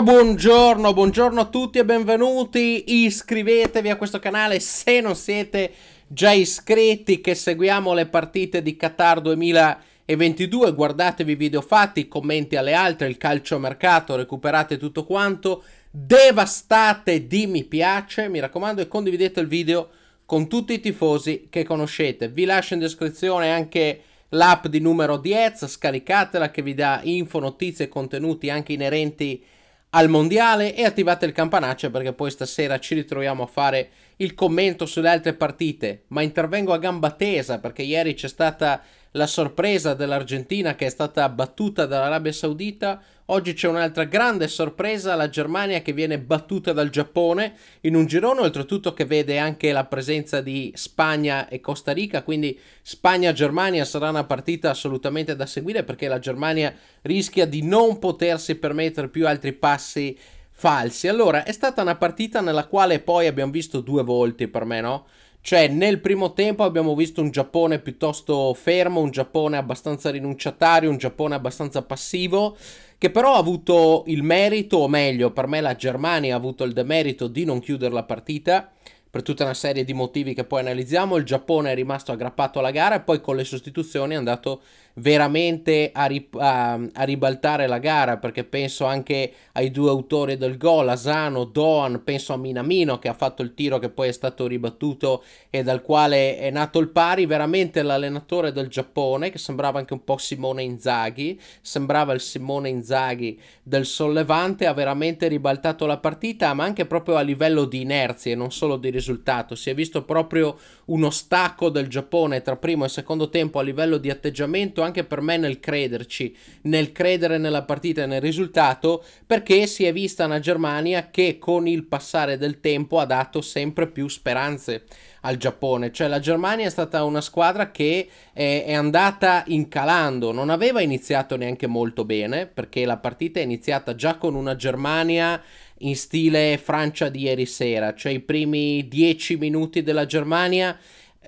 Allora buongiorno, buongiorno a tutti e benvenuti, iscrivetevi a questo canale se non siete già iscritti che seguiamo le partite di Qatar 2022, guardatevi i video fatti, commenti alle altre, il calcio mercato, recuperate tutto quanto, devastate di mi piace, mi raccomando e condividete il video con tutti i tifosi che conoscete, vi lascio in descrizione anche l'app di numero 10, scaricatela che vi dà info, notizie e contenuti anche inerenti a al mondiale e attivate il campanaccio perché poi stasera ci ritroviamo a fare il commento sulle altre partite, ma intervengo a gamba tesa perché ieri c'è stata la sorpresa dell'Argentina che è stata battuta dall'Arabia Saudita Oggi c'è un'altra grande sorpresa, la Germania che viene battuta dal Giappone in un girone, oltretutto che vede anche la presenza di Spagna e Costa Rica, quindi Spagna-Germania sarà una partita assolutamente da seguire perché la Germania rischia di non potersi permettere più altri passi falsi. Allora, è stata una partita nella quale poi abbiamo visto due volti per me, no? Cioè, nel primo tempo abbiamo visto un Giappone piuttosto fermo, un Giappone abbastanza rinunciatario, un Giappone abbastanza passivo che però ha avuto il merito, o meglio, per me la Germania ha avuto il demerito di non chiudere la partita per tutta una serie di motivi che poi analizziamo. Il Giappone è rimasto aggrappato alla gara e poi con le sostituzioni è andato veramente a, ri- a, a, ribaltare la gara perché penso anche ai due autori del gol, Asano, Doan, penso a Minamino che ha fatto il tiro che poi è stato ribattuto e dal quale è nato il pari, veramente l'allenatore del Giappone che sembrava anche un po' Simone Inzaghi, sembrava il Simone Inzaghi del sollevante, ha veramente ribaltato la partita ma anche proprio a livello di inerzie, non solo di risultato, si è visto proprio uno stacco del Giappone tra primo e secondo tempo a livello di atteggiamento anche per me nel crederci, nel credere nella partita e nel risultato, perché si è vista una Germania che con il passare del tempo ha dato sempre più speranze al Giappone. Cioè la Germania è stata una squadra che è, è, andata incalando, non aveva iniziato neanche molto bene, perché la partita è iniziata già con una Germania in stile Francia di ieri sera, cioè i primi dieci minuti della Germania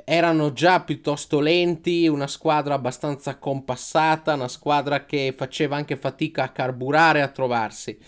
erano già piuttosto lenti, una squadra abbastanza compassata, una squadra che faceva anche fatica a carburare, a trovarsi.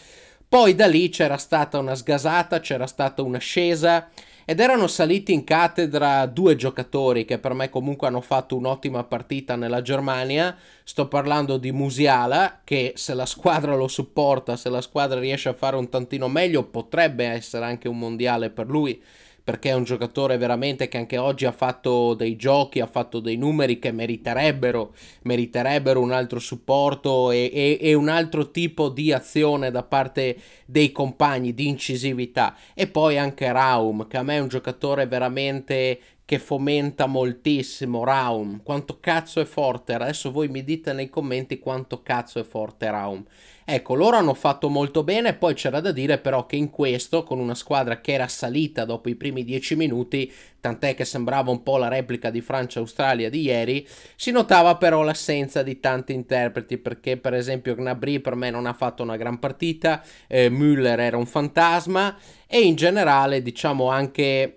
Poi da lì c'era stata una sgasata, c'era stata un'ascesa ed erano saliti in cattedra due giocatori che per me comunque hanno fatto un'ottima partita nella Germania. Sto parlando di Musiala che se la squadra lo supporta, se la squadra riesce a fare un tantino meglio, potrebbe essere anche un mondiale per lui perché è un giocatore veramente che anche oggi ha fatto dei giochi, ha fatto dei numeri che meriterebbero, meriterebbero un altro supporto e, e, e un altro tipo di azione da parte dei compagni, di incisività. E poi anche Raum, che a me è un giocatore veramente che fomenta moltissimo Raum. Quanto cazzo è forte? Adesso voi mi dite nei commenti quanto cazzo è forte Raum. Ecco, loro hanno fatto molto bene, poi c'era da dire però che in questo, con una squadra che era salita dopo i primi dieci minuti, tant'è che sembrava un po' la replica di Francia-Australia di ieri, si notava però l'assenza di tanti interpreti, perché per esempio Gnabry per me non ha fatto una gran partita, eh, Müller era un fantasma, e in generale diciamo anche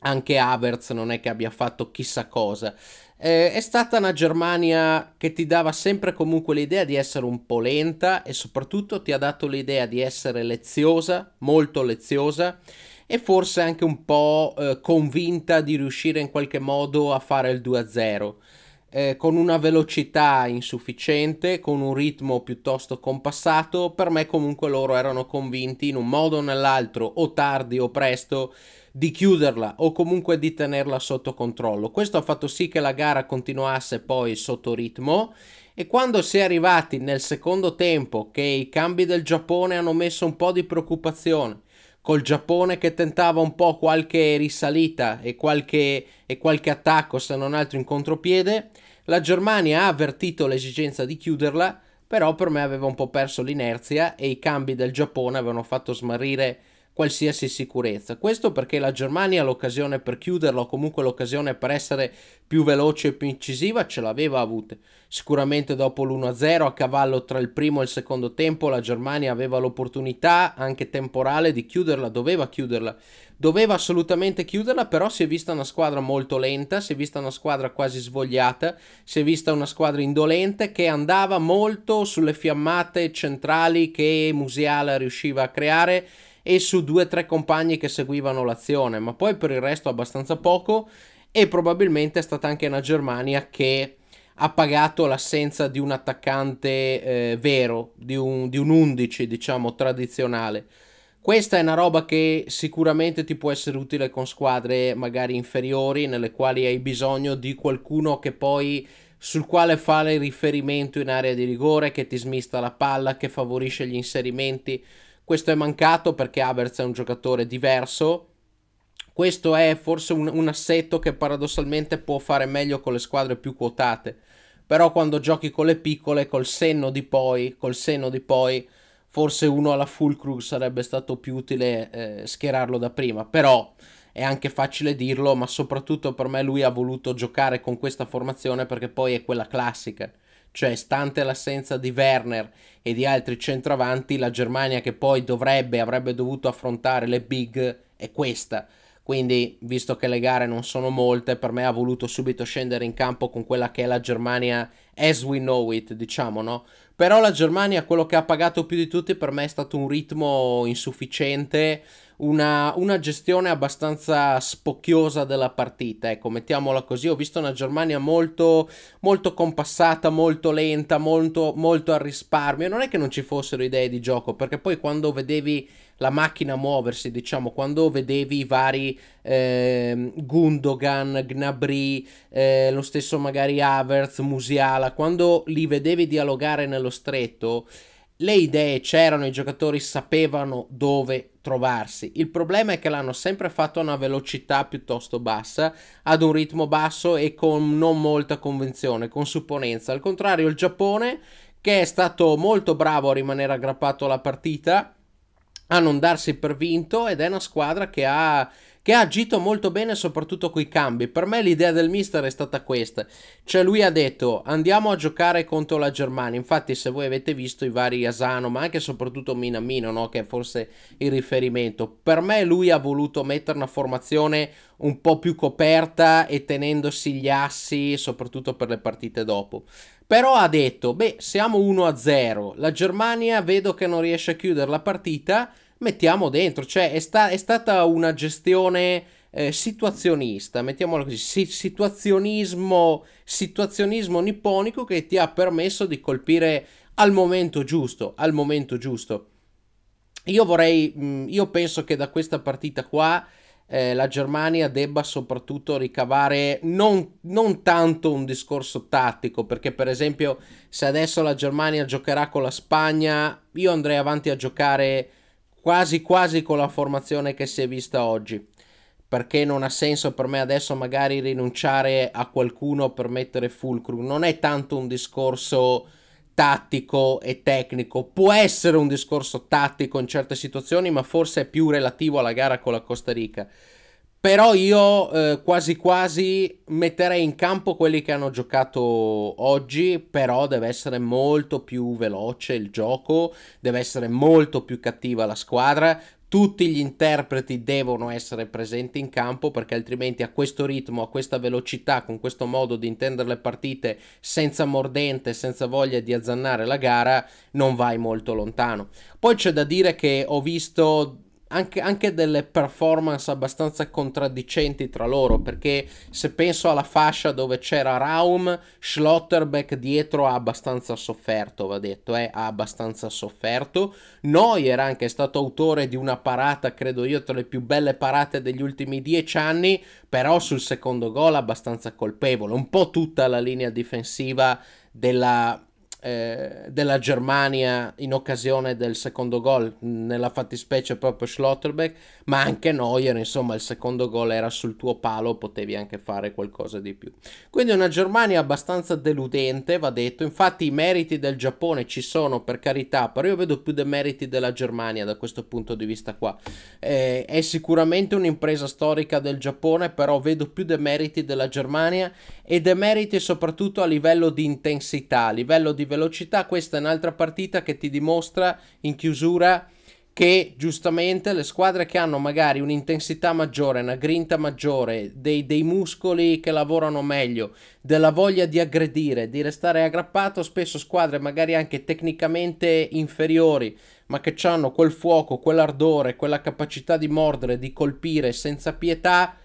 anche Havertz non è che abbia fatto chissà cosa. Eh, è stata una Germania che ti dava sempre comunque l'idea di essere un po' lenta e soprattutto ti ha dato l'idea di essere leziosa, molto leziosa e forse anche un po' eh, convinta di riuscire in qualche modo a fare il 2-0 eh, con una velocità insufficiente, con un ritmo piuttosto compassato, per me comunque loro erano convinti in un modo o nell'altro, o tardi o presto, di chiuderla o comunque di tenerla sotto controllo. Questo ha fatto sì che la gara continuasse poi sotto ritmo e quando si è arrivati nel secondo tempo che i cambi del Giappone hanno messo un po' di preoccupazione, col Giappone che tentava un po' qualche risalita e qualche, e qualche attacco se non altro in contropiede, la Germania ha avvertito l'esigenza di chiuderla, però per me aveva un po' perso l'inerzia e i cambi del Giappone avevano fatto smarrire qualsiasi sicurezza. Questo perché la Germania l'occasione per chiuderlo, comunque l'occasione per essere più veloce e più incisiva ce l'aveva avuta. Sicuramente dopo l'1-0 a cavallo tra il primo e il secondo tempo la Germania aveva l'opportunità anche temporale di chiuderla, doveva chiuderla. Doveva assolutamente chiuderla, però si è vista una squadra molto lenta, si è vista una squadra quasi svogliata, si è vista una squadra indolente che andava molto sulle fiammate centrali che Musiala riusciva a creare e su due o tre compagni che seguivano l'azione, ma poi per il resto abbastanza poco e probabilmente è stata anche una Germania che ha pagato l'assenza di un attaccante eh, vero, di un, di un 11 diciamo tradizionale. Questa è una roba che sicuramente ti può essere utile con squadre magari inferiori nelle quali hai bisogno di qualcuno che poi sul quale fare riferimento in area di rigore, che ti smista la palla, che favorisce gli inserimenti. Questo è mancato perché Havertz è un giocatore diverso. Questo è forse un, un assetto che paradossalmente può fare meglio con le squadre più quotate. Però quando giochi con le piccole, col senno di poi, col senno di poi, forse uno alla full crew sarebbe stato più utile eh, schierarlo da prima. Però è anche facile dirlo, ma soprattutto per me lui ha voluto giocare con questa formazione perché poi è quella classica cioè stante l'assenza di Werner e di altri centravanti, la Germania che poi dovrebbe, avrebbe dovuto affrontare le big è questa. Quindi, visto che le gare non sono molte, per me ha voluto subito scendere in campo con quella che è la Germania as we know it, diciamo, no? Però la Germania, quello che ha pagato più di tutti per me è stato un ritmo insufficiente, una, una, gestione abbastanza spocchiosa della partita, ecco, mettiamola così. Ho visto una Germania molto, molto compassata, molto lenta, molto, molto al risparmio. Non è che non ci fossero idee di gioco, perché poi quando vedevi la macchina muoversi, diciamo, quando vedevi i vari eh, Gundogan, Gnabry, eh, lo stesso magari Havertz, Musiala, quando li vedevi dialogare nello quello stretto, le idee c'erano, i giocatori sapevano dove trovarsi. Il problema è che l'hanno sempre fatto a una velocità piuttosto bassa, ad un ritmo basso e con non molta convenzione, con supponenza. Al contrario, il Giappone, che è stato molto bravo a rimanere aggrappato alla partita, a non darsi per vinto ed è una squadra che ha che ha agito molto bene soprattutto coi cambi. Per me l'idea del mister è stata questa, cioè lui ha detto andiamo a giocare contro la Germania, infatti se voi avete visto i vari Asano ma anche soprattutto Minamino no? che è forse il riferimento, per me lui ha voluto mettere una formazione un po' più coperta e tenendosi gli assi soprattutto per le partite dopo. Però ha detto, beh, siamo 1-0, la Germania vedo che non riesce a chiudere la partita, mettiamo dentro. Cioè, è, sta- è stata una gestione eh, situazionista, mettiamolo così, si- situazionismo, situazionismo nipponico che ti ha permesso di colpire al momento giusto, al momento giusto. Io vorrei, mh, mm, io penso che da questa partita qua... Eh, la Germania debba soprattutto ricavare non, non, tanto un discorso tattico, perché per esempio se adesso la Germania giocherà con la Spagna, io andrei avanti a giocare quasi quasi con la formazione che si è vista oggi perché non ha senso per me adesso magari rinunciare a qualcuno per mettere Fulcrum. Non è tanto un discorso tattico e tecnico, può essere un discorso tattico in certe situazioni, ma forse è più relativo alla gara con la Costa Rica. Però io eh, quasi quasi metterei in campo quelli che hanno giocato oggi, però deve essere molto più veloce il gioco, deve essere molto più cattiva la squadra, tutti gli interpreti devono essere presenti in campo perché altrimenti a questo ritmo, a questa velocità, con questo modo di intendere le partite senza mordente, senza voglia di azzannare la gara, non vai molto lontano. Poi c'è da dire che ho visto anche, anche, delle performance abbastanza contraddicenti tra loro, perché se penso alla fascia dove c'era Raum, Schlotterbeck dietro ha abbastanza sofferto, va detto, eh, ha abbastanza sofferto. Neuer era anche stato autore di una parata, credo io, tra le più belle parate degli ultimi dieci anni, però sul secondo gol abbastanza colpevole, un po' tutta la linea difensiva della eh, della Germania in occasione del secondo gol, nella fattispecie proprio Schlotterbeck, ma anche Neuer, insomma il secondo gol era sul tuo palo, potevi anche fare qualcosa di più. Quindi una Germania abbastanza deludente, va detto, infatti i meriti del Giappone ci sono per carità, però io vedo più dei meriti della Germania da questo punto di vista qua. Eh, è sicuramente un'impresa storica del Giappone, però vedo più dei meriti della Germania e dei meriti soprattutto a livello di intensità, a livello di velocità, questa è un'altra partita che ti dimostra in chiusura che giustamente le squadre che hanno magari un'intensità maggiore, una grinta maggiore, dei, dei, muscoli che lavorano meglio, della voglia di aggredire, di restare aggrappato, spesso squadre magari anche tecnicamente inferiori, ma che hanno quel fuoco, quell'ardore, quella capacità di mordere, di colpire senza pietà,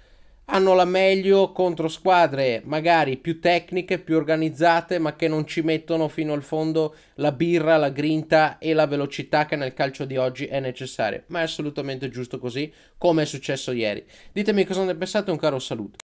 hanno la meglio contro squadre magari più tecniche, più organizzate, ma che non ci mettono fino al fondo la birra, la grinta e la velocità che nel calcio di oggi è necessaria. Ma è assolutamente giusto così, come è successo ieri. Ditemi cosa ne pensate, un caro saluto.